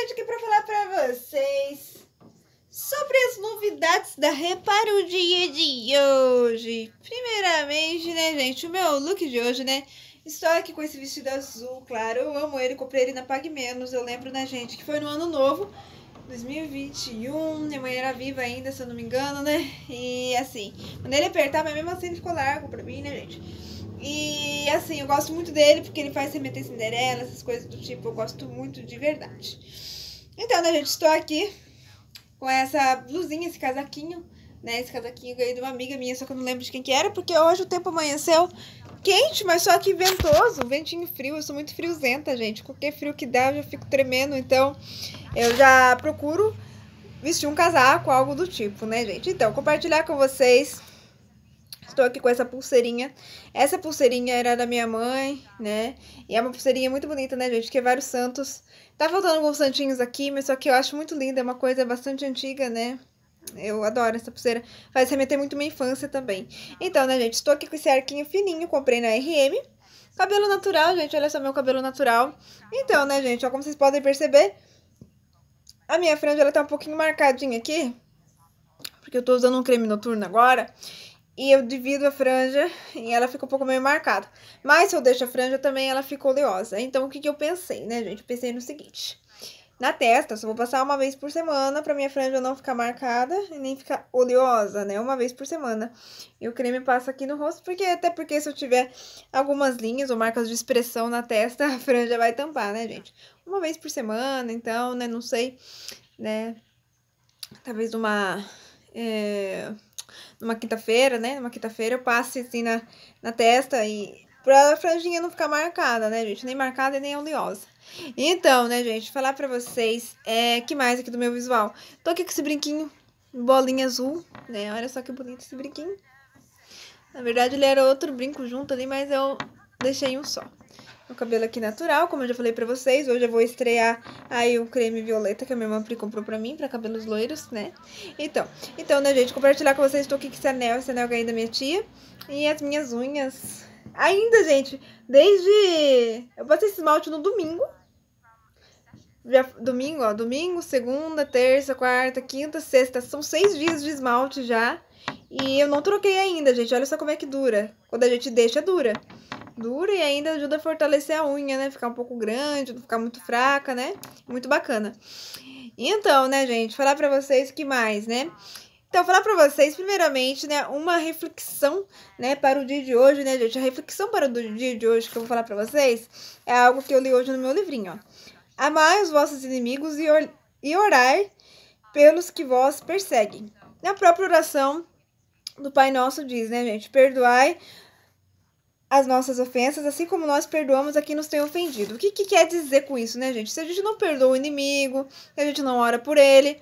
gente aqui para falar para vocês sobre as novidades da Repara o Dia de hoje. Primeiramente, né, gente, o meu look de hoje, né? Estou aqui com esse vestido azul, claro, eu amo ele, comprei ele na Pague Menos, eu lembro, né, gente, que foi no ano novo, 2021, minha mãe era viva ainda, se eu não me engano, né? E assim, quando ele apertar, mas mesmo assim ele ficou largo pra mim, né, gente? E e assim, eu gosto muito dele porque ele faz remeter Cinderela, essas coisas do tipo, eu gosto muito de verdade. Então, né, gente, estou aqui com essa blusinha, esse casaquinho, né? Esse casaquinho eu ganhei de uma amiga minha, só que eu não lembro de quem que era, porque hoje o tempo amanheceu quente, mas só que ventoso, ventinho frio. Eu sou muito friozenta, gente. Qualquer frio que dá, eu já fico tremendo, então eu já procuro vestir um casaco, algo do tipo, né, gente? Então, compartilhar com vocês Estou aqui com essa pulseirinha. Essa pulseirinha era da minha mãe, né? E é uma pulseirinha muito bonita, né, gente? Que é vários santos. Tá faltando alguns santinhos aqui, mas só que eu acho muito linda. É uma coisa bastante antiga, né? Eu adoro essa pulseira. Faz remeter muito minha infância também. Então, né, gente? Estou aqui com esse arquinho fininho. Comprei na RM. Cabelo natural, gente. Olha só meu cabelo natural. Então, né, gente? Ó, como vocês podem perceber, a minha franja, ela tá um pouquinho marcadinha aqui. Porque eu tô usando um creme noturno agora e eu divido a franja e ela fica um pouco meio marcada. Mas se eu deixo a franja também, ela fica oleosa. Então, o que, que eu pensei, né, gente? Eu pensei no seguinte. Na testa, só vou passar uma vez por semana pra minha franja não ficar marcada e nem ficar oleosa, né? Uma vez por semana. E o creme passa aqui no rosto, porque até porque se eu tiver algumas linhas ou marcas de expressão na testa, a franja vai tampar, né, gente? Uma vez por semana, então, né, não sei, né? Talvez uma... É numa quinta-feira, né? Numa quinta-feira eu passe assim na, na testa e pra a franjinha não ficar marcada, né, gente? Nem marcada e nem oleosa. Então, né, gente, falar pra vocês é que mais aqui do meu visual. Tô aqui com esse brinquinho, bolinha azul, né? Olha só que bonito esse brinquinho. Na verdade, ele era outro brinco junto ali, mas eu deixei um só o cabelo aqui natural, como eu já falei pra vocês. Hoje eu vou estrear aí o creme violeta que a minha mãe comprou pra mim, pra cabelos loiros, né? Então, então, né, gente, compartilhar com vocês. Tô aqui com esse anel, é esse anel é ganhei é da minha tia. E as minhas unhas. Ainda, gente, desde... Eu passei esse esmalte no domingo. Já, domingo, ó, domingo, segunda, terça, quarta, quinta, sexta. São seis dias de esmalte já. E eu não troquei ainda, gente. Olha só como é que dura. Quando a gente deixa, dura dura e ainda ajuda a fortalecer a unha, né? Ficar um pouco grande, não ficar muito fraca, né? Muito bacana. Então, né, gente, falar pra vocês que mais, né? Então, falar para vocês, primeiramente, né, uma reflexão, né, para o dia de hoje, né, gente? A reflexão para o dia de hoje que eu vou falar para vocês é algo que eu li hoje no meu livrinho, ó. Amai os vossos inimigos e, or e orai pelos que vós perseguem. Na própria oração do Pai Nosso diz, né, gente? Perdoai as nossas ofensas, assim como nós perdoamos a quem nos tem ofendido. O que, que quer dizer com isso, né, gente? Se a gente não perdoa o inimigo, se a gente não ora por ele,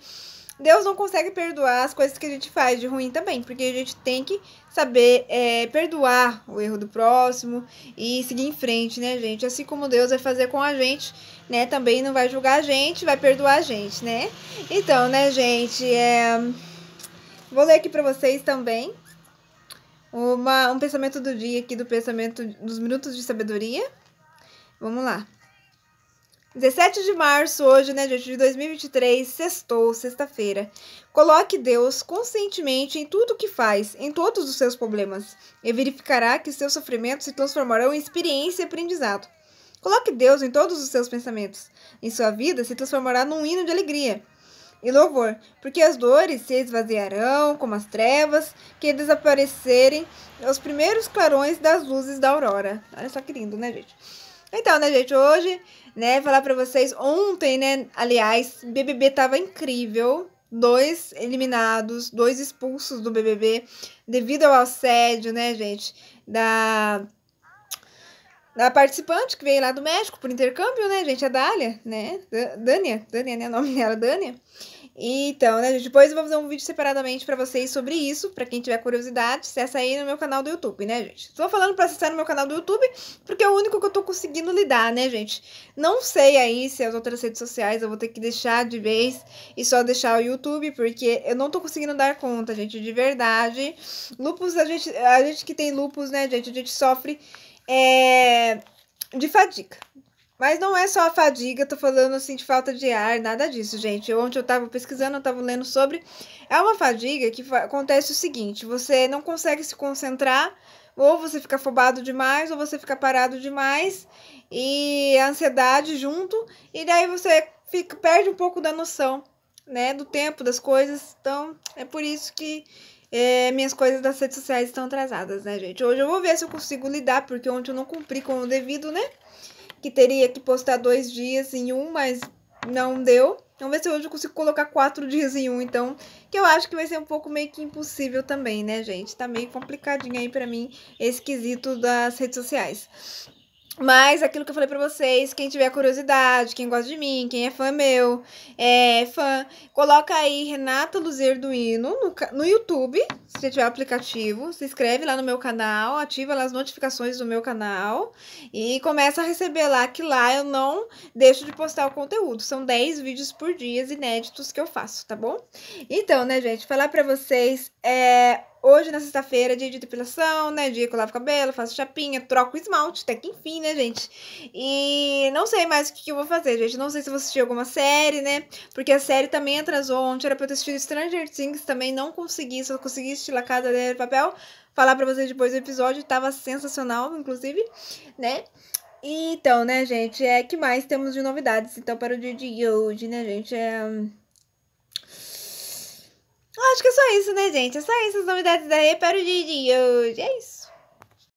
Deus não consegue perdoar as coisas que a gente faz de ruim também, porque a gente tem que saber é, perdoar o erro do próximo e seguir em frente, né, gente? Assim como Deus vai fazer com a gente, né? Também não vai julgar a gente, vai perdoar a gente, né? Então, né, gente? É... Vou ler aqui para vocês também uma, um pensamento do dia aqui do pensamento dos minutos de sabedoria. Vamos lá. 17 de março, hoje, né, gente, de 2023, sextou, sexta-feira. Coloque Deus conscientemente em tudo o que faz, em todos os seus problemas, e verificará que seus sofrimentos se transformarão em experiência e aprendizado. Coloque Deus em todos os seus pensamentos. Em sua vida se transformará num hino de alegria e louvor, porque as dores se esvaziarão como as trevas que desaparecerem aos primeiros clarões das luzes da aurora. Olha só que lindo, né, gente? Então, né, gente, hoje, né, falar pra vocês, ontem, né, aliás, BBB tava incrível, dois eliminados, dois expulsos do BBB devido ao assédio, né, gente, da da participante que veio lá do México por intercâmbio, né, gente? A Dália, né? D Dânia, Dânia, né? O nome dela, Dânia. Então, né, gente? Depois eu vou fazer um vídeo separadamente para vocês sobre isso, para quem tiver curiosidade, acessa aí no meu canal do YouTube, né, gente? Estou falando para acessar no meu canal do YouTube, porque é o único que eu tô conseguindo lidar, né, gente? Não sei aí se as outras redes sociais eu vou ter que deixar de vez e só deixar o YouTube, porque eu não tô conseguindo dar conta, gente, de verdade. Lupus, a gente, a gente que tem lupus, né, gente, a gente sofre é, de fadiga. Mas não é só a fadiga, tô falando assim de falta de ar, nada disso, gente. Ontem eu tava pesquisando, eu tava lendo sobre. É uma fadiga que acontece o seguinte: você não consegue se concentrar, ou você fica afobado demais, ou você fica parado demais, e a ansiedade junto, e daí você fica, perde um pouco da noção, né, do tempo, das coisas. Então, é por isso que é, minhas coisas das redes sociais estão atrasadas, né, gente? Hoje eu vou ver se eu consigo lidar, porque ontem eu não cumpri com o devido, né? que teria que postar dois dias em um, mas não deu. Vamos ver se hoje eu consigo colocar quatro dias em um, então. Que eu acho que vai ser um pouco meio que impossível também, né, gente? Tá meio complicadinho aí pra mim esse quesito das redes sociais. Mas aquilo que eu falei pra vocês, quem tiver curiosidade, quem gosta de mim, quem é fã meu, é fã, coloca aí Renata Luzer Duino no, no YouTube, se você tiver aplicativo, se inscreve lá no meu canal, ativa lá as notificações do meu canal e começa a receber lá, que lá eu não deixo de postar o conteúdo. São 10 vídeos por dia inéditos que eu faço, tá bom? Então, né, gente, falar pra vocês é Hoje, na sexta-feira, dia de depilação, né? Dia que eu lavo cabelo, faço chapinha, troco esmalte, até que enfim, né, gente? E não sei mais o que, que eu vou fazer, gente. Não sei se vou assistir alguma série, né? Porque a série também atrasou. Ontem era pra eu ter assistido Stranger Things, também não consegui. Só consegui estilar a Casa de Papel. Falar pra vocês depois do episódio, tava sensacional, inclusive, né? então, né, gente, é que mais temos de novidades, então, para o dia de hoje, né, gente? É acho que é só isso, né, gente? É só isso as novidades da Reparo de hoje. É isso.